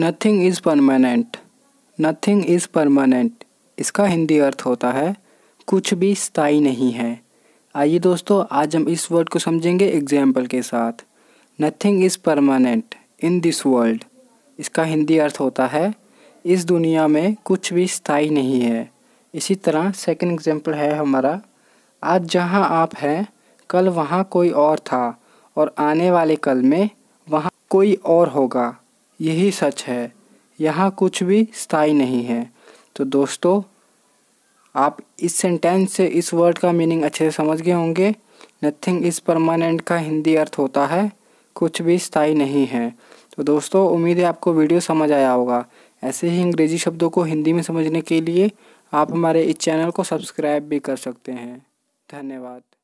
nothing is permanent nothing is permanent इसका हिंदी अर्थ होता है कुछ भी स्थाई नहीं है आइए दोस्तों आज हम इस वर्ड को समझेंगे एग्जाम्पल के साथ nothing is permanent in this world इसका हिंदी अर्थ होता है इस दुनिया में कुछ भी स्थाई नहीं है इसी तरह सेकंड एग्जाम्पल है हमारा आज जहाँ आप हैं कल वहाँ कोई और था और आने वाले कल में वहाँ कोई और होगा यही सच है यहाँ कुछ भी स्थाई नहीं है तो दोस्तों आप इस सेंटेंस से इस वर्ड का मीनिंग अच्छे से समझ गए होंगे नथिंग इज़ परमानेंट का हिंदी अर्थ होता है कुछ भी स्थाई नहीं है तो दोस्तों उम्मीद है आपको वीडियो समझ आया होगा ऐसे ही अंग्रेजी शब्दों को हिंदी में समझने के लिए आप हमारे इस चैनल को सब्सक्राइब भी कर सकते हैं धन्यवाद